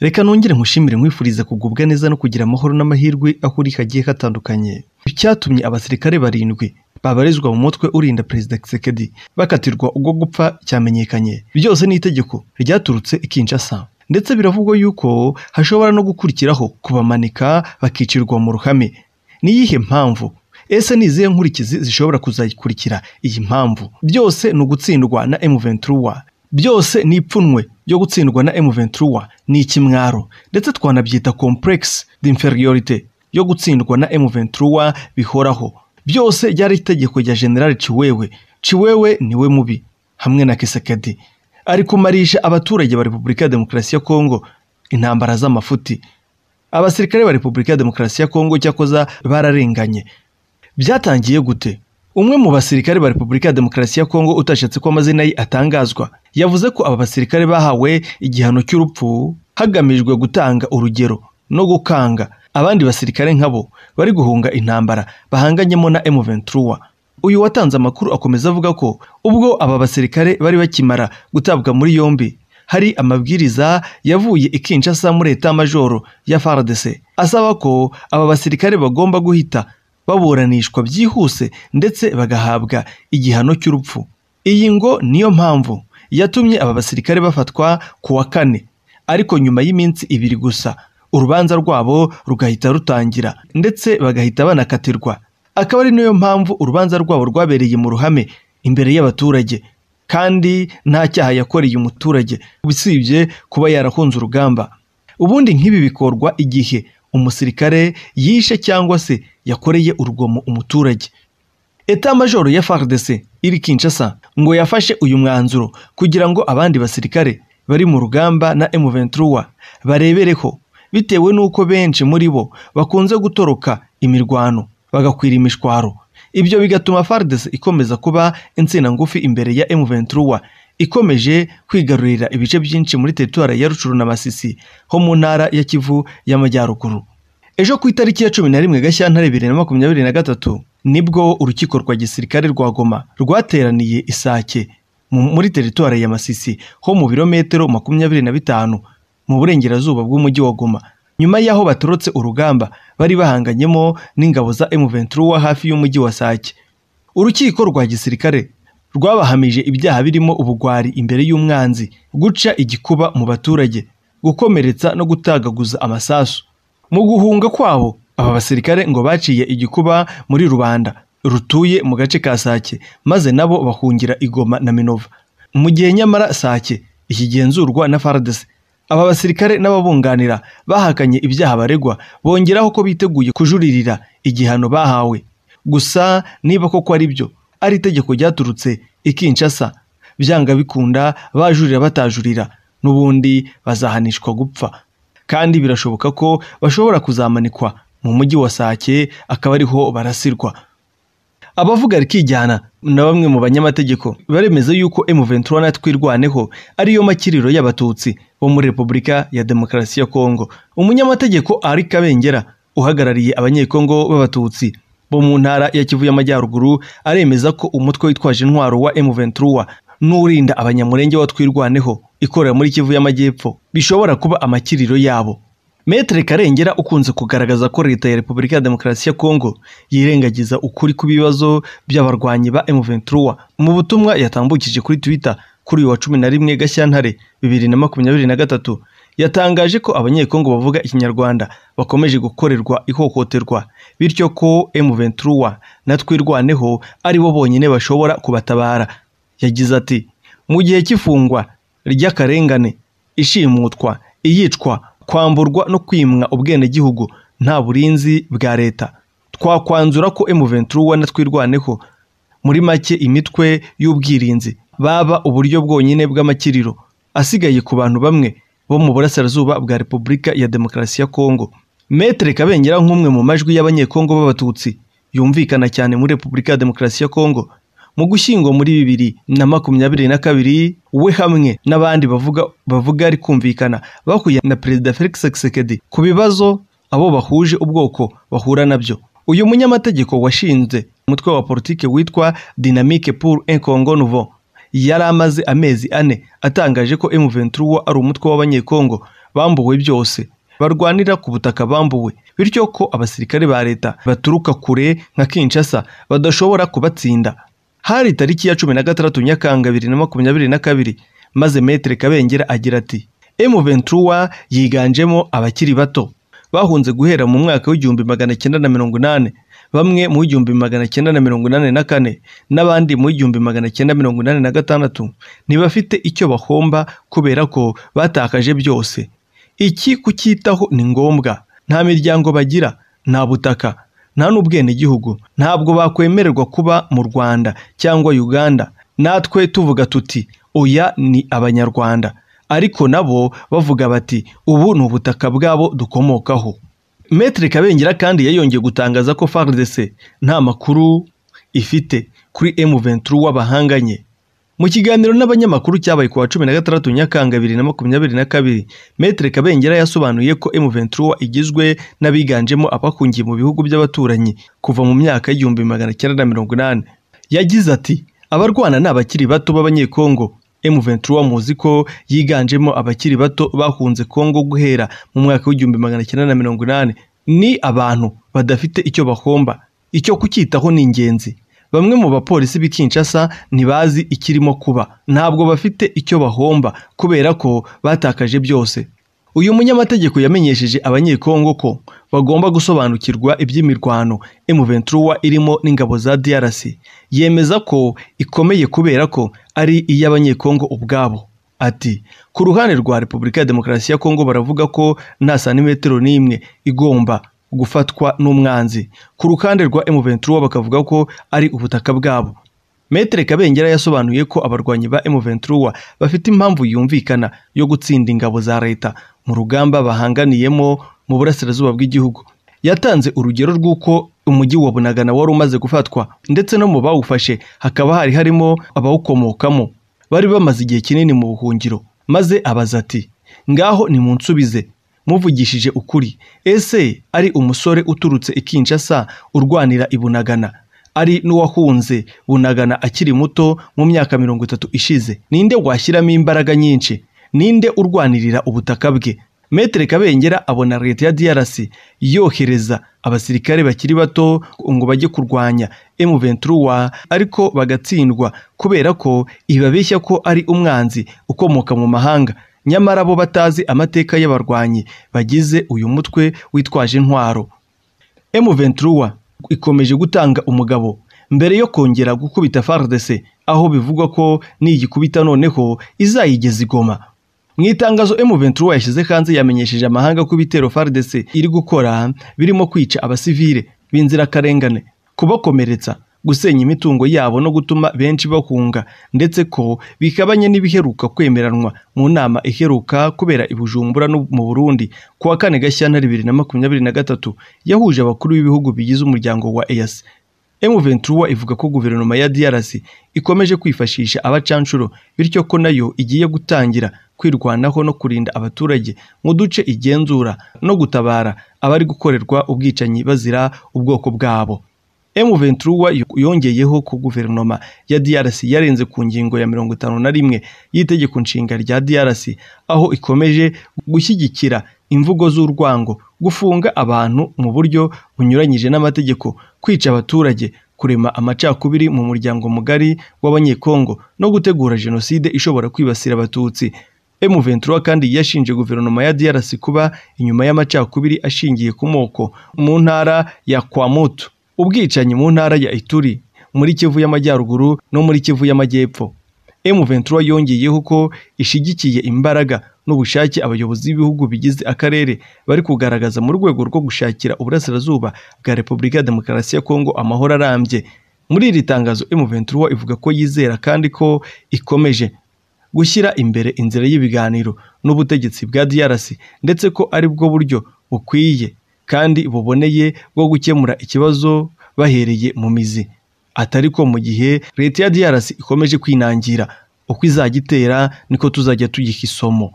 reka nongere nkushimire nkwifuriza kugubwa neza no kugira amahoro n'amahirwe aho uri hagiye hatandukanye icyatumye abasirikare barindwi babarizwa mu mutwe urinda perezida kisekedi bakatirwa ubwo gupfa cyamenyekanye byose ni itegeko ryaturutse i kinshasa ndetse biravugwa yuko hashobora no gukurikiraho kubamanika bakicirwa mu ruhame niyihe mpamvu ese ni izihe nkurikizi zishobora kuzayikurikira iyi mpamvu byose ni ugutsindwa na m byose ni ipfunwe byo gutsindwa na m ni ikimwaro ndetse twanabyita complexe d'inferiorite yo gutsindwa na m bihoraho byose byari itegeko rya General Chiwewe Chiwewe niwe mubi hamwe na Kisekedi ari kumarisha abaturage ba Repubulika ya Demokarasi ya Kongo intambara z'amafuti abasirikare ba Repubulika ya Demokarasi ya Kongo cyakoza bararenganye byatangiye gute umwe mu basirikare ba repubulika ya demokarasi ya kongo utashatse ko amazina ye atangazwa yavuze ko aba basirikare bahawe igihano cy'urupfu hagamijwe gutanga urugero no gukanga abandi basirikare nkabo bari guhunga intambara bahanganyemo na M23 uyu watanze amakuru akomeza avuga ko ubwo aba basirikare bari bakimara gutabwa muri yombi hari amabwiriza yavuye i Kinshasa muri Leta majoro ya FARDC asaba ko aba basirikare bagomba guhita baburanishwa byihuse ndetse bagahabwa igihano cy'urupfu iyi ngo niyo mpamvu yatumye aba basirikare bafatwa ku wa kane ariko nyuma y'iminsi ibiri gusa urubanza rwabo rugahita rutangira ndetse bagahita banakatirwa akaba ari niyo mpamvu urubanza rwabo rwabereye mu ruhame imbere y'abaturage kandi nta cyaha yakoreye umuturage usibye kuba yarahunze urugamba ubundi nk'ibi bikorwa igihe umusirikare yishe cyangwa se yakoreye urugomo umuturage eta majoro ya fardc iri kinshasa ngo yafashe uyu mwanzuro kugira ngo abandi basirikare bari mu rugamba na M23 barebereho bitewe n'uko benshi muri bo bakunze gutoroka imirwano bagakwira imishwaro ibyo bigatuma fardc ikomeza kuba insina ngufi imbere ya M23 ikomeje kwigarurira ibice byinshi muri teritwari ya rucuru na masisi ho mu ntara ya kivu y'amajyaruguru ejo ku itariki ya cumi na rimwe gashyantare bibiri na makumyabiri na gatatu nibwo urukiko rwa gisirikare rwa goma rwateraniye isake muri teritwari ya masisi ho mu birometero makumyabiri na bitanu mu burengerazuba bw'umujyi wa goma nyuma y'aho baturutse urugamba bari bahanganyemo n'ingabo za m hafi y'umujyi wa Sake urukiko rwa gisirikare rwabahamije ibyaha birimo ubugwari imbere y'umwanzi guca igikuba mu baturage gukomeretsa no gutagaguza amasasu mu guhunga kwabo aba basirikare ngo baciye igikuba muri rubanda rutuye mu gace ka sake maze nabo bahungira igoma na minova mu gihe nyamara sake ikigenzurwa na faradese aba basirikare n'ababunganira bahakanye ibyaha baregwa bongeraho ko biteguye kujuririra igihano bahawe gusa niba koko ari byo ari itegeko ryaturutse i Kinshasa byanga bikunda bajurira batajurira n'ubundi bazahanishwa gupfa kandi birashoboka ko bashobora kuzamanikwa mu mujyi wa Sake akaba ariho barasirwa abavuga rikijyana na bamwe mu banyamategeko baremeza yuko M23 na ariyo makiriro y'abatutsi bo muri Repubulika ya Demokarasi ya Kongo umunyamategeko Ari Kabengera uhagarariye abanyekongo b'abatutsi bo mu ntara ya kivu y'amajyaruguru aremeza ko umutwe witwaje intwaro wa M23 n'urinda abanyamurenge wa twirwaneho ikorera muri kivu y'amajyepfo bishobora kuba amakiriro yabo Metre Karengera ukunze kugaragaza ko leta ya Repubulika ya Demokarasi ya Kongo yirengagiza ukuri ku bibazo by'abarwanyi ba M23 mu butumwa yatambukije kuri Twitter kuri uyu wa cumi na rimwe Gashyantare bibiri na makumyabiri na gatatu yatangaje ko abanyekongo bavuga ikinyarwanda bakomeje gukorerwa ihohoterwa bityo ko M23 na twirwaneho ari bo bonyine bashobora kubatabara yagize ati mu gihe cy'ifungwa ry'akarengane ishimutwa iyicwa kwamburwa no kwimwa ubwenegihugu nta burinzi bwa leta twakwanzura ko M23 na twirwaneho muri make imitwe y'ubwirinzi baba uburyo bwonyine bw'amakiriro asigaye ku bantu bamwe bo mu burasirazuba bwa repubulika ya demokarasi ya kongo metere kabengera nk'umwe mu majwi y'abanyekongo b'abatutsi yumvikana cyane muri repubulika ya demokarasi ya kongo mu gushyingo muri bibiri na makumyabiri na kabiri we hamwe n'abandi bavuga bavuga ari kumvikana bahuye na perezida felix sekedi ku bibazo abo bahuje ubwoko bahura nabyo uyu munyamategeko washinze umutwe wa politiki witwa dinamike pour un congo nouveau yari amaze amezi ane atangaje ko M23 ari umutwe w'abanyekongo bambuwe byose barwanira ku butaka bambuwe bityo ko abasirikare ba leta baturuka kure nka Kinshasa badashobora kubatsinda hari tariki ya cumi na gatandatu nyakanga bibiri na makumyabiri na kabiri maze metere kabengera agira ati M23 yiganjemo abakiri bato bahunze guhera mu mwaka w'igihumbi magana cyenda na mirongo inani bamwe mu w'igihumbi magana cyenda na mirongo inani na kane n'abandi mu w'igihumbi magana cyenda mirongo inani na gatandatu ntibafite icyo bahomba kubera ko batakaje byose iki kucyitaho ni ngombwa nta miryango bagira nta butaka nta n'ubwenegihugu ntabwo bakwemererwa kuba mu rwanda cyangwa uganda natwe tuvuga tuti oya ni abanyarwanda ariko nabo bavuga bati ubu ni ubutaka bwabo dukomokaho Maitre Kabengera kandi yayongeye gutangaza ko FARDC nta makuru ifite kuri M23 w'abahanganye mu kiganiro n'abanyamakuru cyabaye ku wa cumi na gatandatu Nyakanga bibiri na makumyabiri na kabiri Maitre Kabengera yasobanuye ko M23 igizwe n'abiganjemo abakungiye mu bihugu by'abaturanyi kuva mu myaka y'igihumbi magana cyenda na mirongo inani yagize ati abarwana ni abakiri bato b'abanyekongo M23 muzi ko yiganjemo abakiri bato bahunze Kongo guhera mu mwaka w'igihumbi magana cyenda na mirongo inani ni abantu badafite icyo bahomba icyo kucyitaho ni ingenzi bamwe mu bapolisi b'i Kinshasa ntibazi ikirimo kuba ntabwo bafite icyo bahomba kubera ko batakaje byose uyu munyamategeko yamenyesheje abanyekongo ko bagomba gusobanukirwa iby'imirwano m irimo n'ingabo za DRC yemeza ko ikomeye kubera ko ari iy'abanyekongo ubwabo ati ku ruhande rwa Repubulika ya Demokarasi ya Kongo baravuga ko nta santimetero n'imwe igomba gufatwa n'umwanzi ku ruhande rwa m bakavuga ko ari ubutaka bwabo Metre Kabengera yasobanuye ko abarwanyi ba m bafite impamvu yumvikana yo gutsinda ingabo za leta mu rugamba bahanganiyemo mu burasirazuba bw'igihugu yatanze urugero rw'uko umujyi wa bunagana wari umaze gufatwa ndetse no mu bawufashe hakaba hari harimo abawukomokamo bari bamaze igihe kinini mu buhungiro maze abaza ati ngaho nimunsubize muvugishije ukuri ese ari umusore uturutse i Kinshasa urwanira ibunagana ari n'uwahunze bunagana akiri muto mu myaka mirongo itatu ishize ninde washyiramo imbaraga nyinshi ninde urwanirira ubutaka bwe metere kabengera abona leta ya drc yohereza abasirikare bakiri bato ngo bajye kurwanya M23 ariko bagatsindwa kubera ko ibabeshya ko ari umwanzi ukomoka mu mahanga nyamara bo batazi amateka y'abarwanyi bagize uyu mutwe witwaje intwaro M23 ikomeje gutanga umugabo mbere yo kongera gukubita FARDC aho bivugwa ko nigikubita noneho izayigeza igoma mu itangazo emu ventura yashyize hanze yamenyesheje amahanga ko ibitero FARDC iri gukora birimo kwica abasivile b'inzirakarengane kubakomeretsa gusenya imitungo yabo no gutuma benshi bahunga ndetse ko bikabanye n'ibiheruka kwemeranwa mu nama iheruka kubera i Bujumbura no mu Burundi ku wa kane Gashyana bibiri na makumyabiri na gatatu yahuje abakuru b'ibihugu bigize umuryango wa EAC M23 ivuga ko guverinoma ya DRC ikomeje kwifashisha abacanshuro bityo ko nayo igiye gutangira kwirwanaho no kurinda abaturage mu duce igenzura no gutabara abari gukorerwa ubwicanyi bazira ubwoko bwabo M23 yongeyeho ko guverinoma ya DRC yarenze ku ngingo ya mirongo itanu na rimwe y'itegeko nshinga rya DRC aho ikomeje gushyigikira imvugo z'urwango gufunga abantu mu buryo bunyuranyije n'amategeko kwica abaturage kurema amacakubiri mu muryango mugari w'abanyekongo no gutegura jenoside ishobora kwibasira abatutsi m kandi yashinje guverinoma ya DRC kuba inyuma y'amacakubiri ashingiye ku moko mu ntara ya Kwamutu ubwicanyi mu ntara ya Ituri muri Kivu y'Amajyaruguru no muri Kivu y'Amajyepfo m yongeyeho ko ishigikiye imbaraga n'ubushake abayobozi b'ibihugu bigize akarere bari kugaragaza mu rwego rwo gushakira uburasirazuba bwa Repubulika ya Demokarasi ya Kongo amahoro arambye muri iri tangazo m ivuga ko yizera kandi ko ikomeje gushyira imbere inzira y'ibiganiro n'ubutegetsi bwa DRC ndetse ko ari bwo buryo bukwiye kandi buboneye bwo gukemura ikibazo bahereye mu mizi atari ko mu gihe leta ya DRC ikomeje kwinangira uko izajya itera niko tuzajya tuyiha isomo